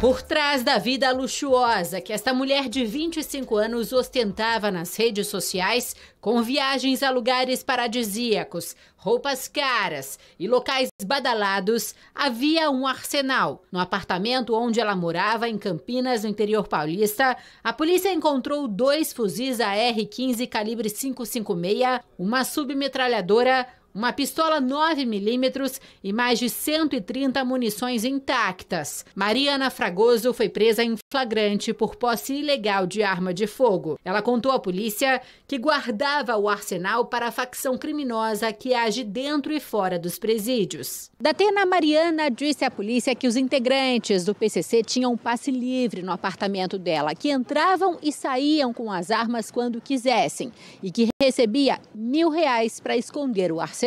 Por trás da vida luxuosa que esta mulher de 25 anos ostentava nas redes sociais, com viagens a lugares paradisíacos, roupas caras e locais badalados, havia um arsenal. No apartamento onde ela morava, em Campinas, no interior paulista, a polícia encontrou dois fuzis AR-15 calibre 556, uma submetralhadora, uma pistola 9mm e mais de 130 munições intactas. Mariana Fragoso foi presa em flagrante por posse ilegal de arma de fogo. Ela contou à polícia que guardava o arsenal para a facção criminosa que age dentro e fora dos presídios. Datena Mariana disse à polícia que os integrantes do PCC tinham um passe livre no apartamento dela, que entravam e saíam com as armas quando quisessem e que recebia mil reais para esconder o arsenal.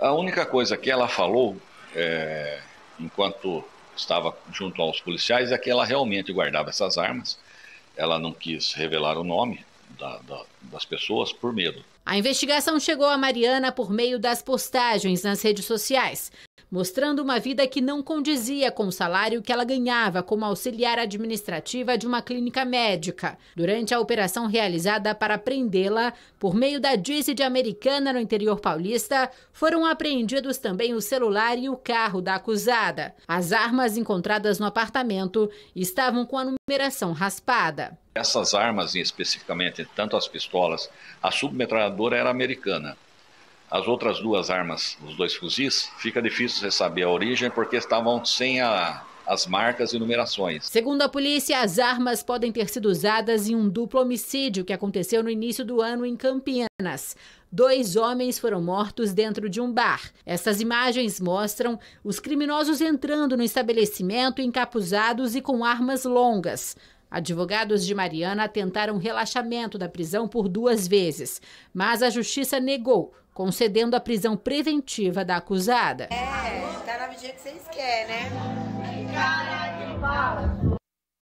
A única coisa que ela falou, é, enquanto estava junto aos policiais, é que ela realmente guardava essas armas. Ela não quis revelar o nome da, da, das pessoas por medo. A investigação chegou a Mariana por meio das postagens nas redes sociais mostrando uma vida que não condizia com o salário que ela ganhava como auxiliar administrativa de uma clínica médica. Durante a operação realizada para prendê-la, por meio da Dizzy de Americana no interior paulista, foram apreendidos também o celular e o carro da acusada. As armas encontradas no apartamento estavam com a numeração raspada. Essas armas, especificamente, tanto as pistolas, a submetralhadora era americana. As outras duas armas, os dois fuzis, fica difícil você saber a origem porque estavam sem a, as marcas e numerações. Segundo a polícia, as armas podem ter sido usadas em um duplo homicídio que aconteceu no início do ano em Campinas. Dois homens foram mortos dentro de um bar. Essas imagens mostram os criminosos entrando no estabelecimento encapuzados e com armas longas. Advogados de Mariana tentaram relaxamento da prisão por duas vezes, mas a justiça negou, concedendo a prisão preventiva da acusada. É, tá na medida que vocês querem, né? Cara que